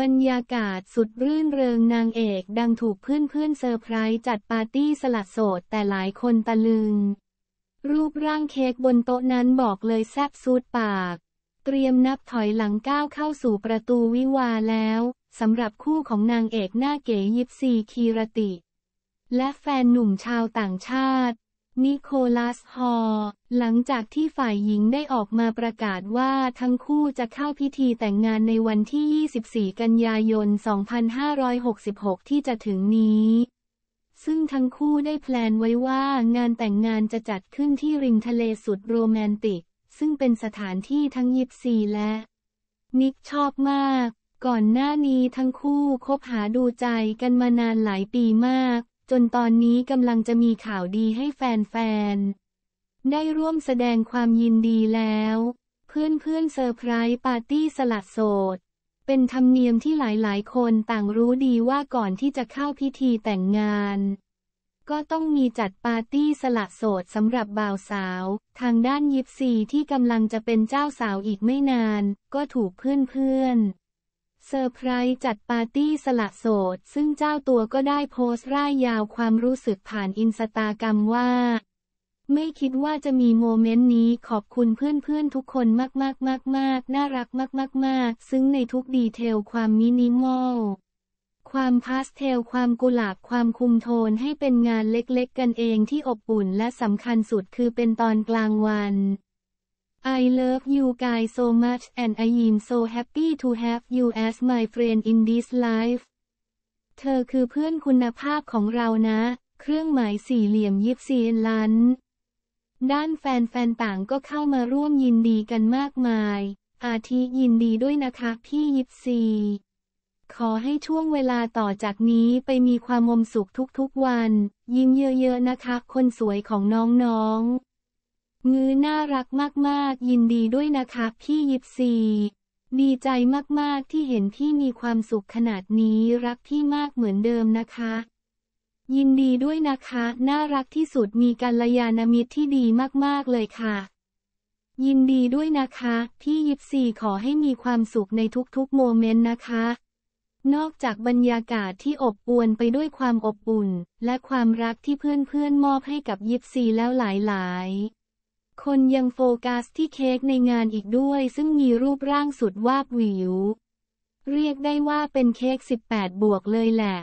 บรรยากาศสุดรื่นเริงนางเอกดังถูกเพื่อนเพื่อนเซอร์ไพรส์จัดปาร์ตี้สลดโสดแต่หลายคนตะลึง รูปร่างเค้กบนโต๊ะนั้นบอกเลยแซบซูดปาก เตรียมนับถอยหลังก้าวเข้าสู่ประตูวิวาแล้วสำหรับคู่ของนางเอกหน้าเก๋ยิปซีคีรติ และแฟนหนุ่มชาวต่างชาตินิโคลัสฮอลหลังจากที่ฝ่ายหญิงได้ออกมาประกาศว่าทั้งคู่จะเข้าพิธีแต่งงานในวันที่ 24 กันยายน 2566 ที่จะถึงนี้ ซึ่งทั้งคู่ได้แพลนไว้ว่างานแต่งงานจะจัดขึ้นที่ริมทะเลสุดโรแมนติก ซึ่งเป็นสถานที่ทั้งยิปซีและ นิกชอบมาก ก่อนหน้านี้ทั้งคู่คบหาดูใจกันมานานหลายปีมากจนตอนนี้กำลังจะมีข่าวดีให้แฟนๆ ได้ร่วมแสดงความยินดีแล้ว เพื่อนๆ เซอร์ไพรส์ปาร์ตี้สลัดโสด เป็นธรรมเนียมที่หลายๆ คนต่างรู้ดีว่าก่อนที่จะเข้าพิธีแต่งงาน ก็ต้องมีจัดปาร์ตี้สลัดโสดสำหรับบ่าวสาว ทางด้านยิปซีที่กำลังจะเป็นเจ้าสาวอีกไม่นาน ก็ถูกเพื่อนๆเซอร์ไพรส์จัดปาร์ตี้สละโสด ซึ่งเจ้าตัวก็ได้โพสต์ร่ายยาวความรู้สึกผ่านอินสตาแกรมว่า ไม่คิดว่าจะมีโมเมนต์นี้ขอบคุณเพื่อนๆทุกคนมากๆมากมากน่ารักมากๆมากมากซึ่งในทุกดีเทลความมินิมอล ความพาสเทลความกุหลาบความคุมโทนให้เป็นงานเล็กๆกันเองที่อบอุ่นและสำคัญสุดคือเป็นตอนกลางวัน I love you guys so much and I am so happy to have you as my friend in this life เธอคือเพื่อนคุณภาพของเรานะ เครื่องหมายสี่เหลี่ยมยิบซีลันด้านแฟนๆต่างก็เข้ามาร่วมยินดีกันมากมาย อาทิยินดีด้วยนะคะ พี่ยิบซี ขอให้ช่วงเวลาต่อจากนี้ไปมีความมมสุขทุกๆวัน ยิ้มเยอะๆนะคะ คนสวยของน้องๆงื้อน่ารักมากๆ ยินดีด้วยนะคะ พี่ยิปซีดีใจมาก ๆ ที่เห็นพี่มีความสุขขนาดนี้รักพี่มากเหมือนเดิมนะคะ ยินดีด้วยนะคะ น่ารักที่สุดมีกัลยาณมิตรที่ดีมาก ๆเลยค่ะ ยินดีด้วยนะคะ พี่ยิปซีขอให้มีความสุขในทุกๆโมเมนต์นะคะ นอกจากบรรยากาศที่อบอวลไปด้วยความอบอุ่น และความรักที่เพื่อนๆมอบให้กับยิปซีแล้วหลายๆคนยังโฟกัสที่เค้กในงานอีกด้วย ซึ่งมีรูปร่างสุดวาบวิว เรียกได้ว่าเป็นเค้ก18บวกเลยแหละ